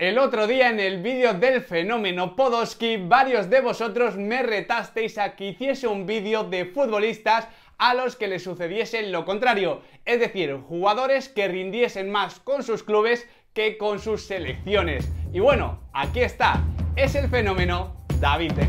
El otro día en el vídeo del fenómeno Podolski, varios de vosotros me retasteis a que hiciese un vídeo de futbolistas a los que les sucediese lo contrario, es decir, jugadores que rindiesen más con sus clubes que con sus selecciones. Y bueno, aquí está, es el fenómeno David De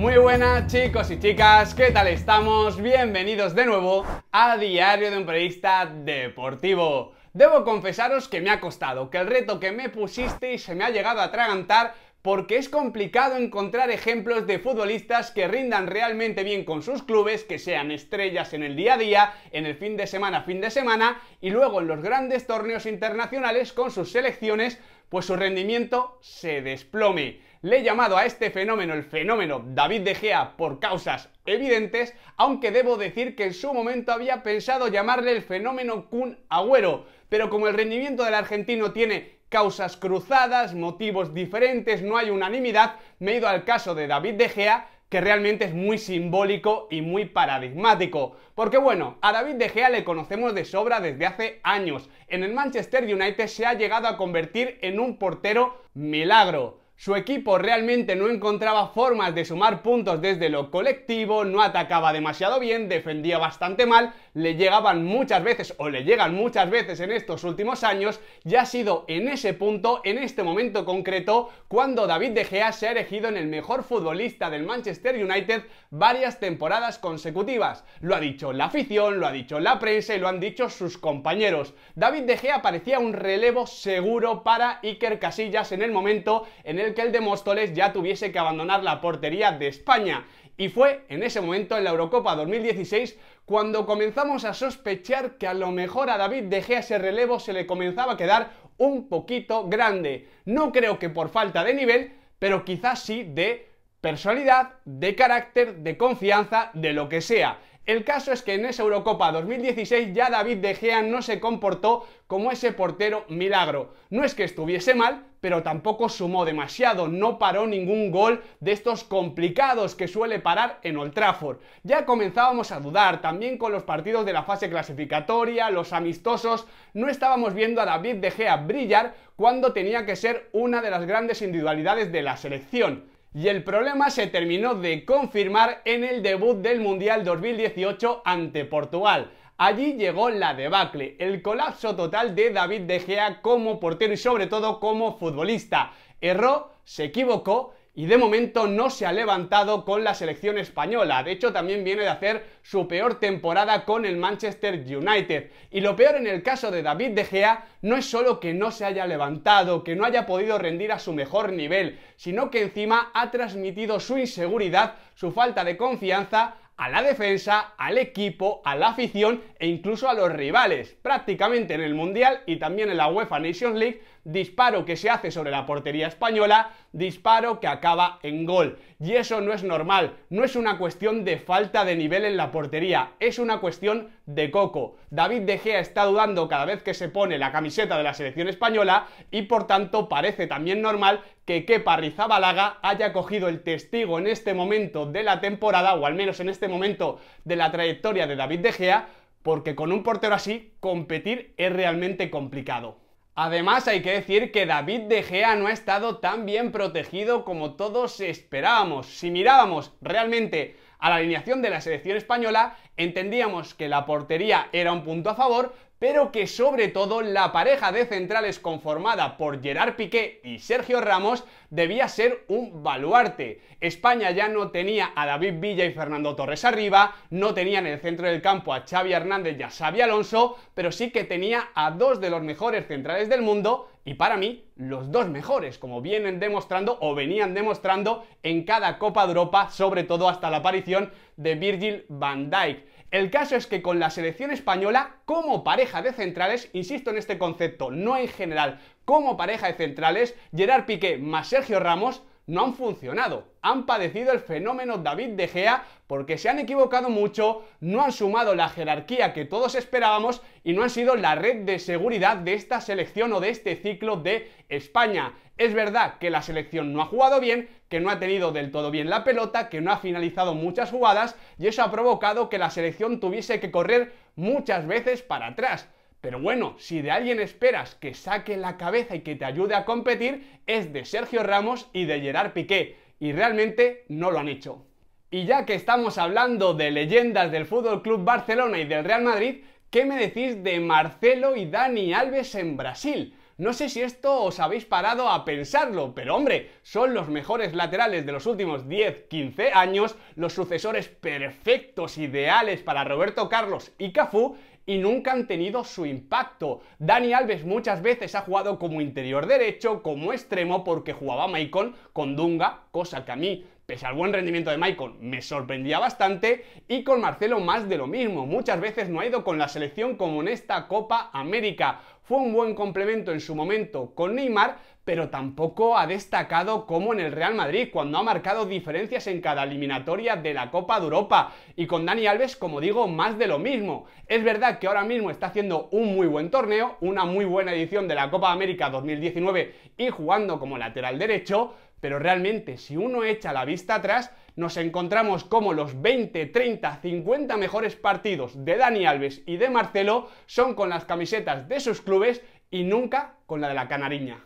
Muy buenas chicos y chicas, ¿qué tal estamos? Bienvenidos de nuevo a Diario de un Periodista Deportivo. Debo confesaros que me ha costado, que el reto que me pusisteis se me ha llegado a atragantar porque es complicado encontrar ejemplos de futbolistas que rindan realmente bien con sus clubes, que sean estrellas en el día a día, en el fin de semana, fin de semana, y luego en los grandes torneos internacionales con sus selecciones, pues su rendimiento se desplome. Le he llamado a este fenómeno el fenómeno David de Gea por causas evidentes, aunque debo decir que en su momento había pensado llamarle el fenómeno Kun Agüero, pero como el rendimiento del argentino tiene causas cruzadas, motivos diferentes, no hay unanimidad, me he ido al caso de David de Gea, que realmente es muy simbólico y muy paradigmático. Porque bueno, a David De Gea le conocemos de sobra desde hace años. En el Manchester United se ha llegado a convertir en un portero milagro. Su equipo realmente no encontraba formas de sumar puntos desde lo colectivo, no atacaba demasiado bien, defendía bastante mal, le llegaban muchas veces o le llegan muchas veces en estos últimos años y ha sido en ese punto, en este momento concreto, cuando David De Gea se ha elegido en el mejor futbolista del Manchester United varias temporadas consecutivas. Lo ha dicho la afición, lo ha dicho la prensa y lo han dicho sus compañeros. David De Gea parecía un relevo seguro para Iker Casillas en el momento en el que el de Móstoles ya tuviese que abandonar la portería de España. Y fue en ese momento, en la Eurocopa 2016, cuando comenzamos a sospechar que a lo mejor a David De ese relevo se le comenzaba a quedar un poquito grande. No creo que por falta de nivel, pero quizás sí de personalidad, de carácter, de confianza, de lo que sea. El caso es que en esa Eurocopa 2016 ya David De Gea no se comportó como ese portero milagro. No es que estuviese mal, pero tampoco sumó demasiado, no paró ningún gol de estos complicados que suele parar en Old Trafford. Ya comenzábamos a dudar, también con los partidos de la fase clasificatoria, los amistosos, no estábamos viendo a David De Gea brillar cuando tenía que ser una de las grandes individualidades de la selección y el problema se terminó de confirmar en el debut del Mundial 2018 ante Portugal. Allí llegó la debacle, el colapso total de David De Gea como portero y sobre todo como futbolista. Erró, se equivocó y de momento no se ha levantado con la selección española. De hecho, también viene de hacer su peor temporada con el Manchester United. Y lo peor en el caso de David De Gea no es solo que no se haya levantado, que no haya podido rendir a su mejor nivel, sino que encima ha transmitido su inseguridad, su falta de confianza a la defensa, al equipo, a la afición e incluso a los rivales. Prácticamente en el Mundial y también en la UEFA Nations League, disparo que se hace sobre la portería española, disparo que acaba en gol y eso no es normal, no es una cuestión de falta de nivel en la portería, es una cuestión de coco. David De Gea está dudando cada vez que se pone la camiseta de la selección española y por tanto parece también normal que Kepa Rizabalaga haya cogido el testigo en este momento de la temporada o al menos en este momento de la trayectoria de David De Gea porque con un portero así competir es realmente complicado. Además hay que decir que David de Gea no ha estado tan bien protegido como todos esperábamos. Si mirábamos realmente a la alineación de la selección española, entendíamos que la portería era un punto a favor, pero que sobre todo la pareja de centrales conformada por Gerard Piqué y Sergio Ramos debía ser un baluarte. España ya no tenía a David Villa y Fernando Torres arriba, no tenía en el centro del campo a Xavi Hernández y a Xavi Alonso, pero sí que tenía a dos de los mejores centrales del mundo y para mí los dos mejores, como vienen demostrando o venían demostrando en cada Copa de Europa, sobre todo hasta la aparición de Virgil van Dijk. El caso es que con la selección española, como pareja de centrales, insisto en este concepto, no en general, como pareja de centrales, Gerard Piqué más Sergio Ramos no han funcionado. Han padecido el fenómeno David de Gea porque se han equivocado mucho, no han sumado la jerarquía que todos esperábamos y no han sido la red de seguridad de esta selección o de este ciclo de España. Es verdad que la selección no ha jugado bien, que no ha tenido del todo bien la pelota, que no ha finalizado muchas jugadas y eso ha provocado que la selección tuviese que correr muchas veces para atrás. Pero bueno, si de alguien esperas que saque la cabeza y que te ayude a competir, es de Sergio Ramos y de Gerard Piqué, y realmente no lo han hecho. Y ya que estamos hablando de leyendas del Fútbol Club Barcelona y del Real Madrid, ¿qué me decís de Marcelo y Dani Alves en Brasil? No sé si esto os habéis parado a pensarlo, pero hombre, son los mejores laterales de los últimos 10-15 años, los sucesores perfectos, ideales para Roberto Carlos y Cafú, y nunca han tenido su impacto. Dani Alves muchas veces ha jugado como interior derecho, como extremo, porque jugaba Maicon con Dunga, cosa que a mí pese al buen rendimiento de Maicon, me sorprendía bastante. Y con Marcelo más de lo mismo. Muchas veces no ha ido con la selección como en esta Copa América. Fue un buen complemento en su momento con Neymar, pero tampoco ha destacado como en el Real Madrid, cuando ha marcado diferencias en cada eliminatoria de la Copa de Europa. Y con Dani Alves, como digo, más de lo mismo. Es verdad que ahora mismo está haciendo un muy buen torneo, una muy buena edición de la Copa América 2019 y jugando como lateral derecho, pero realmente si uno echa la vista atrás, nos encontramos como los 20, 30, 50 mejores partidos de Dani Alves y de Marcelo son con las camisetas de sus clubes y nunca con la de la Canariña.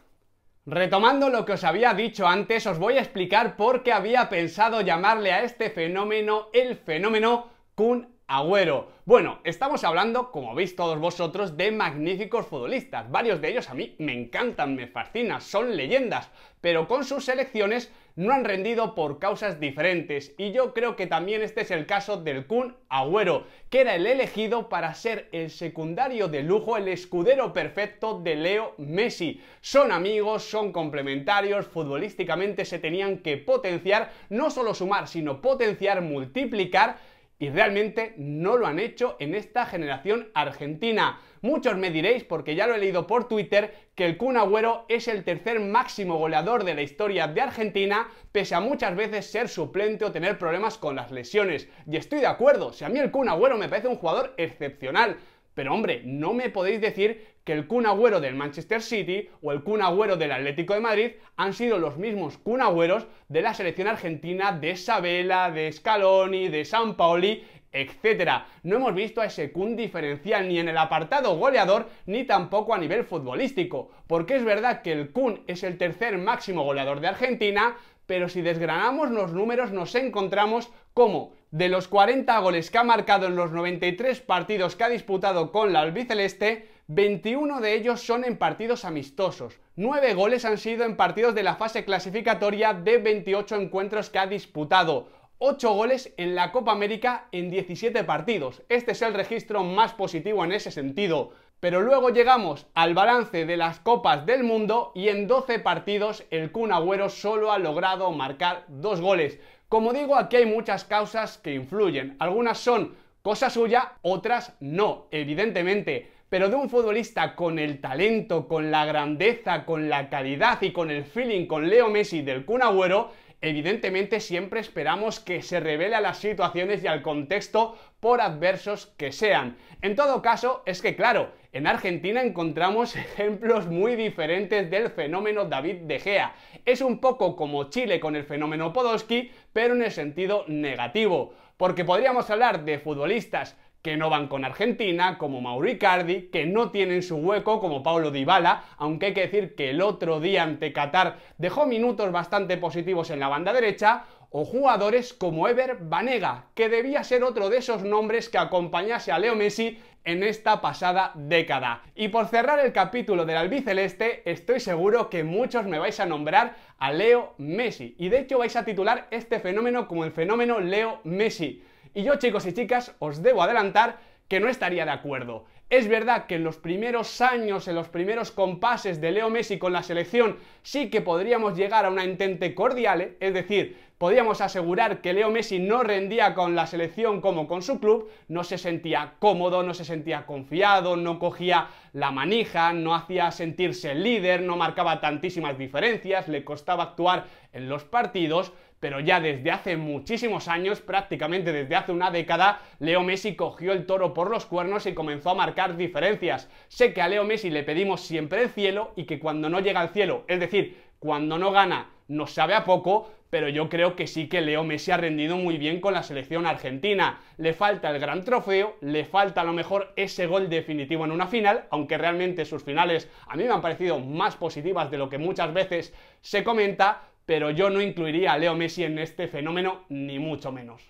Retomando lo que os había dicho antes, os voy a explicar por qué había pensado llamarle a este fenómeno el fenómeno Kun Agüero. Bueno, estamos hablando, como veis todos vosotros, de magníficos futbolistas. Varios de ellos a mí me encantan, me fascinan, son leyendas, pero con sus selecciones no han rendido por causas diferentes. Y yo creo que también este es el caso del Kun Agüero, que era el elegido para ser el secundario de lujo, el escudero perfecto de Leo Messi. Son amigos, son complementarios, futbolísticamente se tenían que potenciar, no solo sumar, sino potenciar, multiplicar y realmente no lo han hecho en esta generación argentina. Muchos me diréis, porque ya lo he leído por Twitter, que el Kun Agüero es el tercer máximo goleador de la historia de Argentina, pese a muchas veces ser suplente o tener problemas con las lesiones. Y estoy de acuerdo, si a mí el Kun Agüero me parece un jugador excepcional, pero hombre, no me podéis decir que el Kun Agüero del Manchester City o el Kun Agüero del Atlético de Madrid han sido los mismos Kun Agüeros de la selección argentina de Sabela, de Scaloni, de San Paoli, etc. No hemos visto a ese Kun diferencial ni en el apartado goleador ni tampoco a nivel futbolístico, porque es verdad que el Kun es el tercer máximo goleador de Argentina, pero si desgranamos los números nos encontramos como de los 40 goles que ha marcado en los 93 partidos que ha disputado con la albiceleste, 21 de ellos son en partidos amistosos. 9 goles han sido en partidos de la fase clasificatoria de 28 encuentros que ha disputado. 8 goles en la Copa América en 17 partidos. Este es el registro más positivo en ese sentido. Pero luego llegamos al balance de las Copas del Mundo y en 12 partidos el Kun Agüero solo ha logrado marcar 2 goles. Como digo, aquí hay muchas causas que influyen. Algunas son cosa suya, otras no, evidentemente. Pero de un futbolista con el talento, con la grandeza, con la calidad y con el feeling con Leo Messi del Kun Agüero, evidentemente siempre esperamos que se revele a las situaciones y al contexto por adversos que sean. En todo caso, es que claro, en Argentina encontramos ejemplos muy diferentes del fenómeno David de Gea. Es un poco como Chile con el fenómeno Podolski, pero en el sentido negativo, porque podríamos hablar de futbolistas que no van con Argentina, como Mauricardi, que no tienen su hueco, como Paulo Dybala, aunque hay que decir que el otro día ante Qatar dejó minutos bastante positivos en la banda derecha, o jugadores como Ever Banega, que debía ser otro de esos nombres que acompañase a Leo Messi en esta pasada década. Y por cerrar el capítulo del albiceleste, estoy seguro que muchos me vais a nombrar a Leo Messi, y de hecho vais a titular este fenómeno como el fenómeno Leo Messi. Y yo chicos y chicas, os debo adelantar que no estaría de acuerdo. Es verdad que en los primeros años, en los primeros compases de Leo Messi con la selección, sí que podríamos llegar a una entente cordial, ¿eh? es decir, podríamos asegurar que Leo Messi no rendía con la selección como con su club, no se sentía cómodo, no se sentía confiado, no cogía la manija, no hacía sentirse líder, no marcaba tantísimas diferencias, le costaba actuar en los partidos, pero ya desde hace muchísimos años, prácticamente desde hace una década, Leo Messi cogió el toro por los cuernos y comenzó a marcar diferencias. Sé que a Leo Messi le pedimos siempre el cielo y que cuando no llega al cielo, es decir, cuando no gana, nos sabe a poco, pero yo creo que sí que Leo Messi ha rendido muy bien con la selección argentina. Le falta el gran trofeo, le falta a lo mejor ese gol definitivo en una final, aunque realmente sus finales a mí me han parecido más positivas de lo que muchas veces se comenta, pero yo no incluiría a Leo Messi en este fenómeno, ni mucho menos.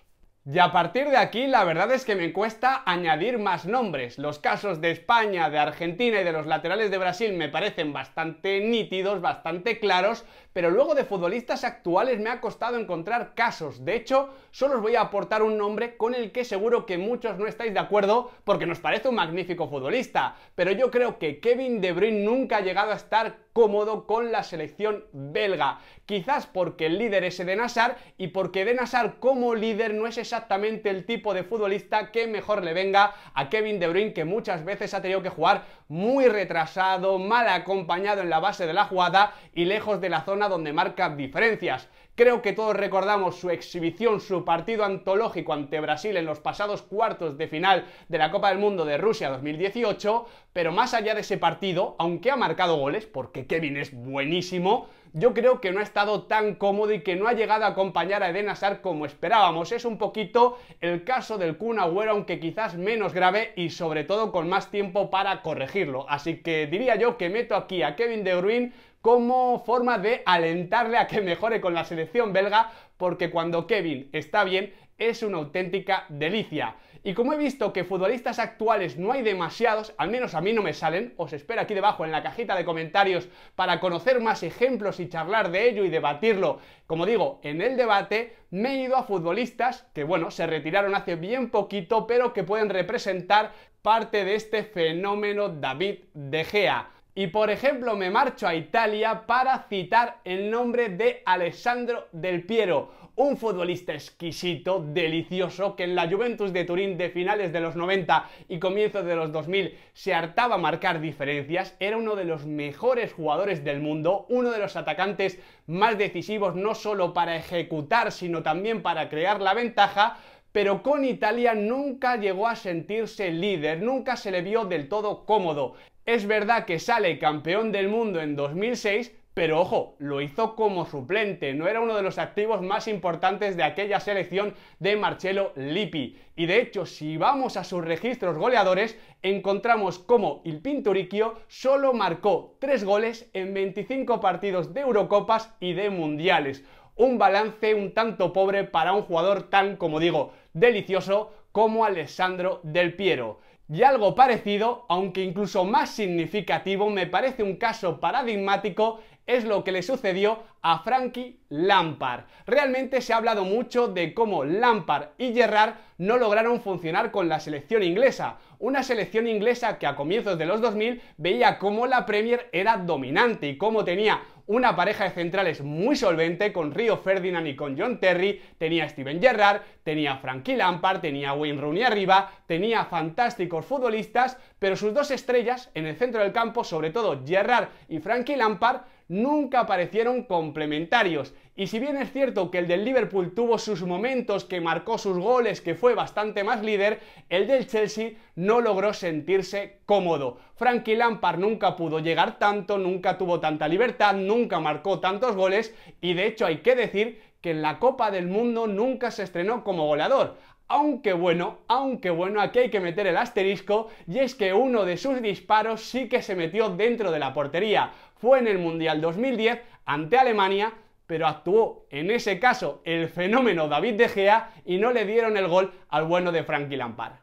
Y a partir de aquí, la verdad es que me cuesta añadir más nombres. Los casos de España, de Argentina y de los laterales de Brasil me parecen bastante nítidos, bastante claros, pero luego de futbolistas actuales me ha costado encontrar casos. De hecho, solo os voy a aportar un nombre con el que seguro que muchos no estáis de acuerdo porque nos parece un magnífico futbolista, pero yo creo que Kevin De Bruyne nunca ha llegado a estar cómodo con la selección belga. Quizás porque el líder es Eden Hazard y porque Eden Hazard como líder no es exactamente el tipo de futbolista que mejor le venga a Kevin De Bruyne que muchas veces ha tenido que jugar muy retrasado, mal acompañado en la base de la jugada y lejos de la zona donde marca diferencias. Creo que todos recordamos su exhibición, su partido antológico ante Brasil en los pasados cuartos de final de la Copa del Mundo de Rusia 2018, pero más allá de ese partido, aunque ha marcado goles, porque Kevin es buenísimo, yo creo que no ha estado tan cómodo y que no ha llegado a acompañar a Eden Hazard como esperábamos. Es un poquito el caso del Kun Agüero, aunque quizás menos grave y sobre todo con más tiempo para corregirlo. Así que diría yo que meto aquí a Kevin De Bruyne como forma de alentarle a que mejore con la selección belga, porque cuando Kevin está bien es una auténtica delicia. Y como he visto que futbolistas actuales no hay demasiados, al menos a mí no me salen, os espero aquí debajo en la cajita de comentarios para conocer más ejemplos y charlar de ello y debatirlo. Como digo, en el debate me he ido a futbolistas que, bueno, se retiraron hace bien poquito, pero que pueden representar parte de este fenómeno David De Gea. Y por ejemplo, me marcho a Italia para citar el nombre de Alessandro Del Piero, un futbolista exquisito, delicioso, que en la Juventus de Turín de finales de los 90 y comienzos de los 2000 se hartaba marcar diferencias, era uno de los mejores jugadores del mundo, uno de los atacantes más decisivos no solo para ejecutar, sino también para crear la ventaja, pero con Italia nunca llegó a sentirse líder, nunca se le vio del todo cómodo. Es verdad que sale campeón del mundo en 2006, pero ojo, lo hizo como suplente, no era uno de los activos más importantes de aquella selección de Marcelo Lippi. Y de hecho, si vamos a sus registros goleadores, encontramos como el Pinturicchio solo marcó 3 goles en 25 partidos de Eurocopas y de Mundiales. Un balance un tanto pobre para un jugador tan, como digo, delicioso como Alessandro Del Piero. Y algo parecido, aunque incluso más significativo, me parece un caso paradigmático, es lo que le sucedió a Frankie Lampard. Realmente se ha hablado mucho de cómo Lampard y Gerrard no lograron funcionar con la selección inglesa, una selección inglesa que a comienzos de los 2000 veía cómo la Premier era dominante y cómo tenía una pareja de centrales muy solvente con Río Ferdinand y con John Terry, tenía Steven Gerrard, tenía Frankie Lampard, tenía Wayne Rooney arriba, tenía fantásticos futbolistas, pero sus dos estrellas en el centro del campo, sobre todo Gerrard y Frankie Lampard, nunca aparecieron complementarios. Y si bien es cierto que el del Liverpool tuvo sus momentos, que marcó sus goles, que fue bastante más líder, el del Chelsea no logró sentirse cómodo. Frankie Lampard nunca pudo llegar tanto, nunca tuvo tanta libertad, nunca marcó tantos goles y de hecho hay que decir que en la Copa del Mundo nunca se estrenó como goleador. Aunque bueno, aunque bueno, aquí hay que meter el asterisco y es que uno de sus disparos sí que se metió dentro de la portería. Fue en el Mundial 2010 ante Alemania, pero actuó en ese caso el fenómeno David De Gea y no le dieron el gol al bueno de Frankie Lampard.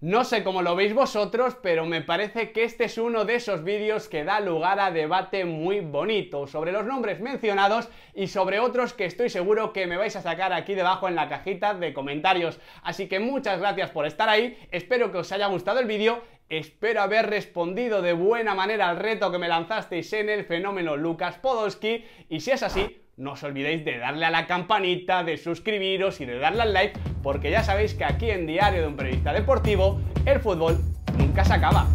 No sé cómo lo veis vosotros, pero me parece que este es uno de esos vídeos que da lugar a debate muy bonito sobre los nombres mencionados y sobre otros que estoy seguro que me vais a sacar aquí debajo en la cajita de comentarios. Así que muchas gracias por estar ahí, espero que os haya gustado el vídeo Espero haber respondido de buena manera al reto que me lanzasteis en el fenómeno Lucas Podolski y si es así, no os olvidéis de darle a la campanita, de suscribiros y de darle al like, porque ya sabéis que aquí en Diario de un Periodista Deportivo, el fútbol nunca se acaba.